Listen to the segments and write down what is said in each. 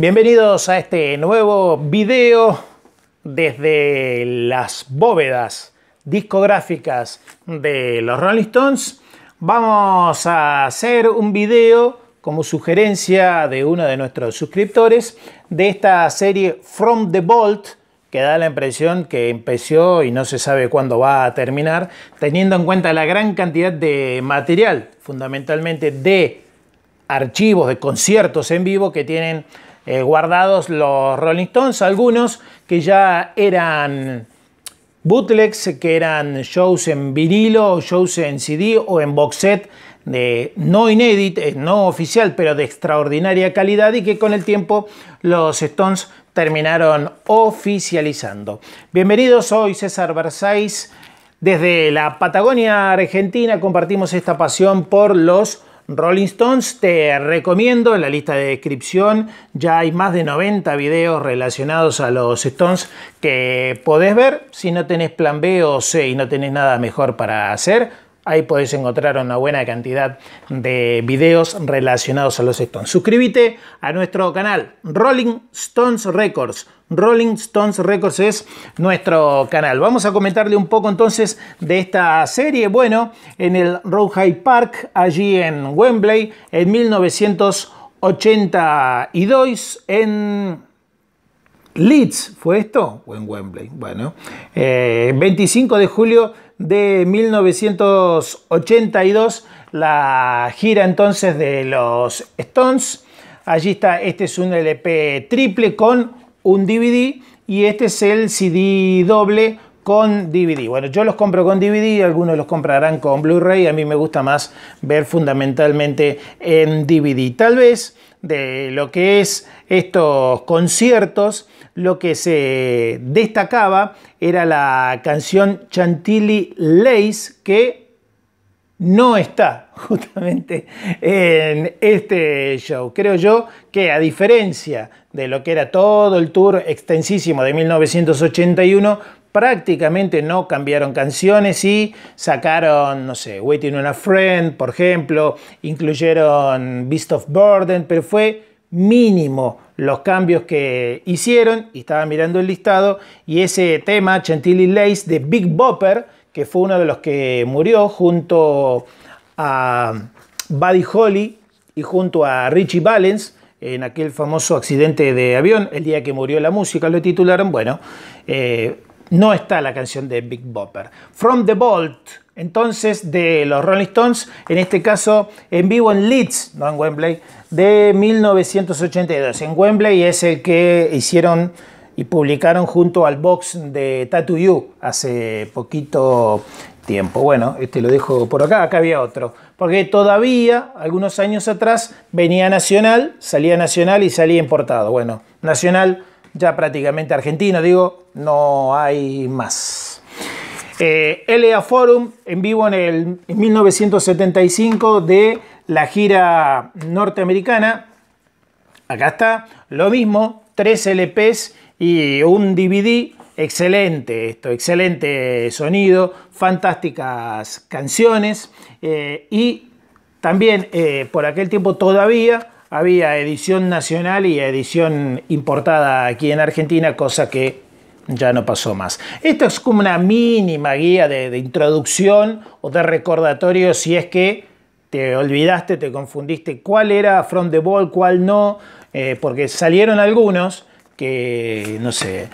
Bienvenidos a este nuevo video desde las bóvedas discográficas de los Rolling Stones. Vamos a hacer un video como sugerencia de uno de nuestros suscriptores de esta serie From the Vault que da la impresión que empezó y no se sabe cuándo va a terminar, teniendo en cuenta la gran cantidad de material, fundamentalmente de archivos, de conciertos en vivo que tienen eh, guardados los Rolling Stones, algunos que ya eran bootlegs, que eran shows en vinilo, shows en CD o en box set de no inédit, eh, no oficial, pero de extraordinaria calidad y que con el tiempo los Stones terminaron oficializando. Bienvenidos, soy César Versailles. Desde la Patagonia Argentina compartimos esta pasión por los Rolling Stones te recomiendo, en la lista de descripción ya hay más de 90 videos relacionados a los Stones que podés ver si no tenés plan B o C y no tenés nada mejor para hacer Ahí podéis encontrar una buena cantidad de videos relacionados a los Stones. Suscríbete a nuestro canal Rolling Stones Records. Rolling Stones Records es nuestro canal. Vamos a comentarle un poco entonces de esta serie. Bueno, en el Rowhide Park, allí en Wembley, en 1982, en Leeds, ¿fue esto? O en Wembley. Bueno, 25 eh, de julio de 1982, la gira entonces de los Stones. Allí está, este es un LP triple con un DVD y este es el CD doble con DVD. Bueno, yo los compro con DVD, algunos los comprarán con Blu-ray, a mí me gusta más ver fundamentalmente en DVD. Tal vez de lo que es estos conciertos, lo que se destacaba era la canción Chantilly Lace que no está justamente en este show. Creo yo que a diferencia de lo que era todo el tour extensísimo de 1981, prácticamente no cambiaron canciones y sacaron, no sé, Waiting on a Friend, por ejemplo, incluyeron Beast of Burden, pero fue mínimo los cambios que hicieron y estaba mirando el listado y ese tema, Chantilly Lace de Big Bopper, que fue uno de los que murió junto a Buddy Holly y junto a Richie Valens, en aquel famoso accidente de avión, el día que murió la música, lo titularon, bueno, eh, no está la canción de Big Bopper. From the Vault, entonces, de los Rolling Stones, en este caso en vivo en Leeds, no en Wembley, de 1982. En Wembley es el que hicieron y publicaron junto al box de Tattoo You hace poquito tiempo. Bueno, este lo dejo por acá, acá había otro. Porque todavía, algunos años atrás, venía Nacional, salía Nacional y salía importado. Bueno, Nacional ya prácticamente argentino, digo, no hay más. Eh, LA Forum en vivo en, el, 1975 de la gira norteamericana. Acá está, lo mismo, tres LPs y un DVD. Excelente esto, excelente sonido, fantásticas canciones eh, y también eh, por aquel tiempo todavía había edición nacional y edición importada aquí en Argentina, cosa que ya no pasó más. Esto es como una mínima guía de, introducción o de recordatorio si es que te olvidaste, te confundiste cuál era front de Ball, cuál no, eh, porque salieron algunos que, no sé,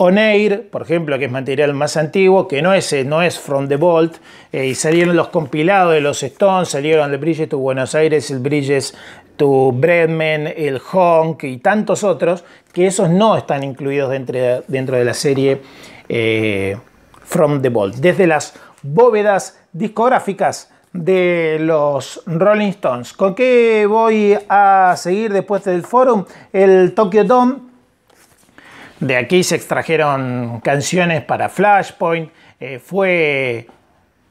Oneir, por ejemplo, que es material más antiguo, que no es, no es From the Vault, eh, y salieron los compilados de los Stones, salieron The Bridges to Buenos Aires, el Bridges to Breadman, el Honk y tantos otros, que esos no están incluidos dentro, de la serie eh, From the Vault. Desde las bóvedas discográficas de los Rolling Stones. ¿Con qué voy a seguir después del forum? El Tokyo Dome de aquí se extrajeron canciones para Flashpoint. Eh, fue,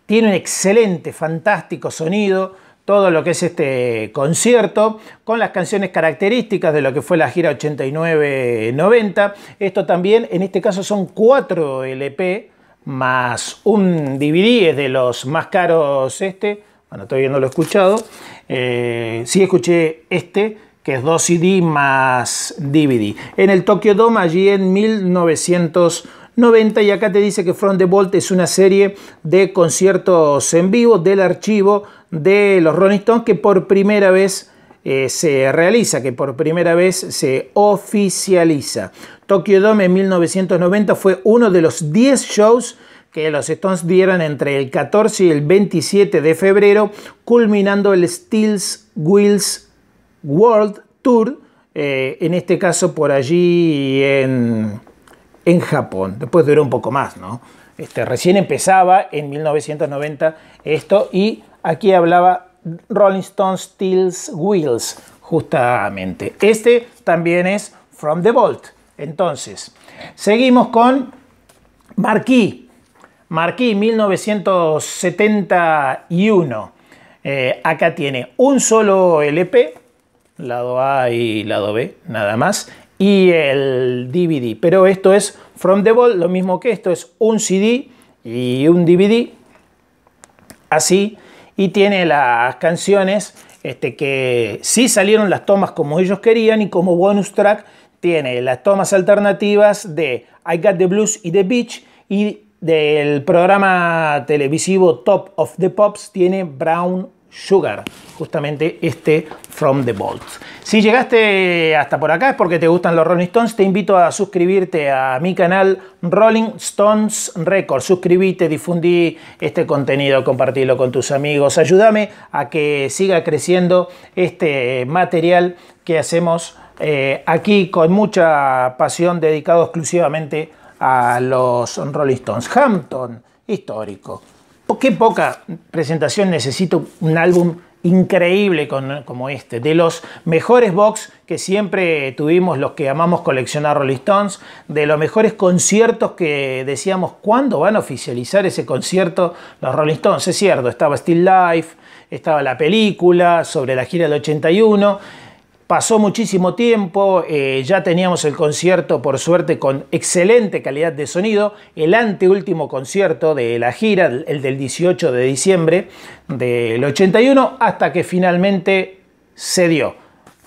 tiene un excelente, fantástico sonido todo lo que es este concierto, con las canciones características de lo que fue la gira 89-90. Esto también, en este caso, son cuatro LP más un DVD, es de los más caros este. Bueno, todavía no lo he escuchado. Eh, sí escuché este, que es 2 CD más DVD. En el Tokyo Dome, allí en 1990, y acá te dice que Front the Vault es una serie de conciertos en vivo del archivo de los Rolling Stones que por primera vez eh, se realiza, que por primera vez se oficializa. Tokyo Dome en 1990 fue uno de los 10 shows que los Stones dieron entre el 14 y el 27 de febrero, culminando el Steels Wheels World Tour, eh, en este caso por allí en, Japón. Después duró un poco más, ¿no? Este, recién empezaba en 1990 esto y aquí hablaba Rolling Stone Steels Wheels, justamente. Este también es From the Vault. Entonces, seguimos con Marquis. Marquis 1971. Eh, acá tiene un solo LP, lado A y lado B, nada más, y el DVD. Pero esto es From the Ball, lo mismo que esto, es un CD y un DVD, así, y tiene las canciones este, que sí salieron las tomas como ellos querían y como bonus track tiene las tomas alternativas de I Got the Blues y The Beach y del programa televisivo Top of the Pops tiene Brown Sugar, justamente este From the Vault. Si llegaste hasta por acá es porque te gustan los Rolling Stones, te invito a suscribirte a mi canal Rolling Stones Records. Suscribite, difundí este contenido, compartilo con tus amigos, ayúdame a que siga creciendo este material que hacemos eh, aquí con mucha pasión dedicado exclusivamente a los Rolling Stones. Hampton, histórico qué poca presentación necesito un álbum increíble como este, de los mejores box que siempre tuvimos los que amamos coleccionar Rolling Stones, de los mejores conciertos que decíamos, ¿cuándo van a oficializar ese concierto los Rolling Stones? Es cierto, estaba Still Life, estaba la película sobre la gira del 81 Pasó muchísimo tiempo, eh, ya teníamos el concierto por suerte con excelente calidad de sonido, el anteúltimo concierto de la gira, el del 18 de diciembre del 81, hasta que finalmente se dio.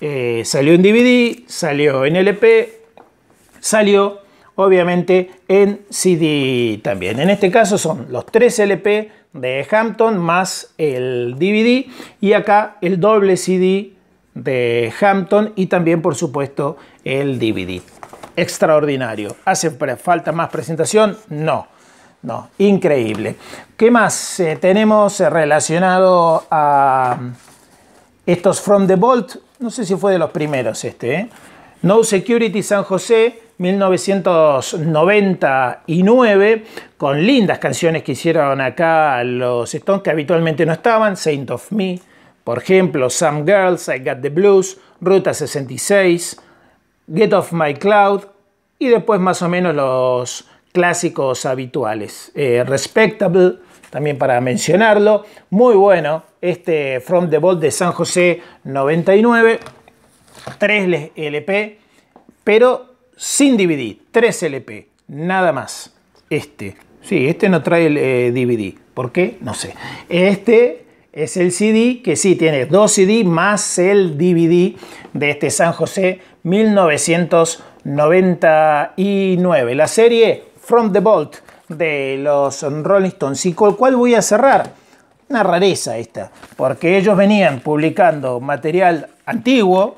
Eh, salió en DVD, salió en LP, salió obviamente en CD también. En este caso son los tres LP de Hampton más el DVD y acá el doble CD de Hampton y también por supuesto el DVD. Extraordinario. ¿Hace falta más presentación? No. No, increíble. ¿Qué más eh, tenemos eh, relacionado a mm, estos From the Vault? No sé si fue de los primeros este. ¿eh? No Security San José, 1999, con lindas canciones que hicieron acá los Stones que habitualmente no estaban, Saint of Me, por ejemplo, Some Girls, I Got the Blues, Ruta 66, Get Off My Cloud y después más o menos los clásicos habituales. Eh, Respectable, también para mencionarlo. Muy bueno, este From the Vault de San José 99, 3 LP, pero sin DVD, 3 LP, nada más. Este, sí, este no trae el DVD. Eh, ¿Por qué? No sé. Este es el CD, que sí, tiene dos CD más el DVD de este San José 1999. La serie From the Vault de los Rolling Stones, y con el cual voy a cerrar. Una rareza esta, porque ellos venían publicando material antiguo,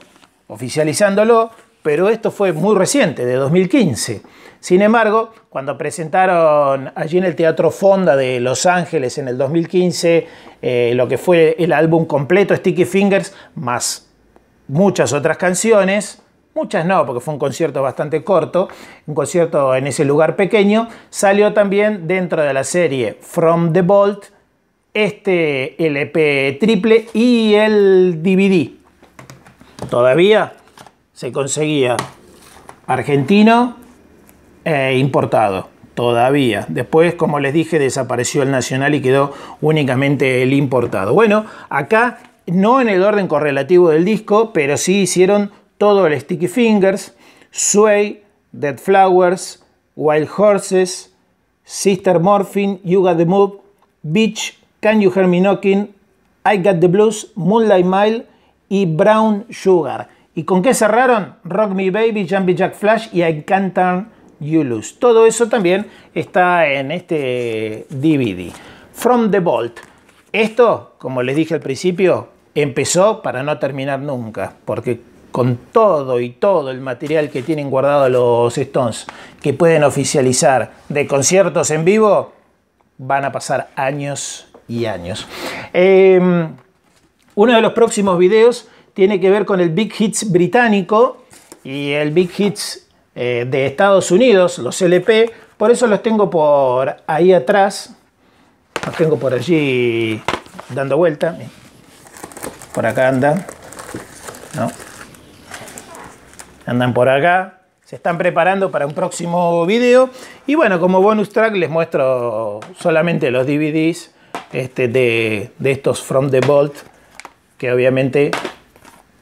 oficializándolo, pero esto fue muy reciente, de 2015. Sin embargo, cuando presentaron allí en el Teatro Fonda de Los Ángeles en el 2015 eh, lo que fue el álbum completo Sticky Fingers, más muchas otras canciones, muchas no, porque fue un concierto bastante corto, un concierto en ese lugar pequeño, salió también dentro de la serie From the Vault este LP triple y el DVD. Todavía se conseguía argentino e importado todavía. Después, como les dije, desapareció el nacional y quedó únicamente el importado. Bueno, acá no en el orden correlativo del disco, pero sí hicieron todo el Sticky Fingers, Sway, Dead Flowers, Wild Horses, Sister Morphine, You Got the Move, Beach, Can You Hear Me Knocking, I Got the Blues, Moonlight Mile y Brown Sugar. ¿Y con qué cerraron? Rock Me Baby, Jumpy Jack Flash y I Can't You Lose. Todo eso también está en este DVD. From the Vault. Esto, como les dije al principio, empezó para no terminar nunca, porque con todo y todo el material que tienen guardado los Stones, que pueden oficializar de conciertos en vivo, van a pasar años y años. Em, uno de los próximos videos tiene que ver con el Big Hits británico y el Big Hits eh, de Estados Unidos, los LP. Por eso los tengo por ahí atrás. Los tengo por allí dando vuelta. Por acá andan. No. Andan por acá. Se están preparando para un próximo video. Y bueno, como bonus track les muestro solamente los DVDs este, de, de estos From the Vault. Que obviamente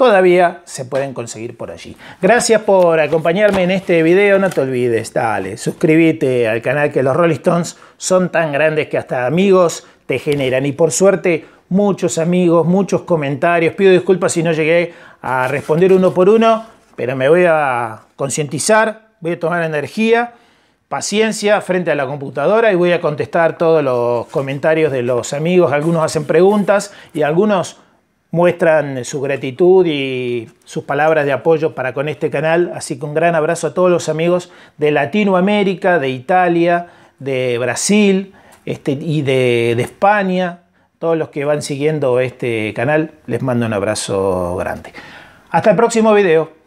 todavía se pueden conseguir por allí. Gracias por acompañarme en este video. No te olvides, dale, suscríbete al canal que los Rolling Stones son tan grandes que hasta amigos te generan. Y por suerte, muchos amigos, muchos comentarios. Pido disculpas si no llegué a responder uno por uno, pero me voy a concientizar, voy a tomar energía, paciencia frente a la computadora y voy a contestar todos los comentarios de los amigos. Algunos hacen preguntas y algunos muestran su gratitud y sus palabras de apoyo para con este canal. Así que un gran abrazo a todos los amigos de Latinoamérica, de Italia, de Brasil este, y de, de España. Todos los que van siguiendo este canal, les mando un abrazo grande. Hasta el próximo video.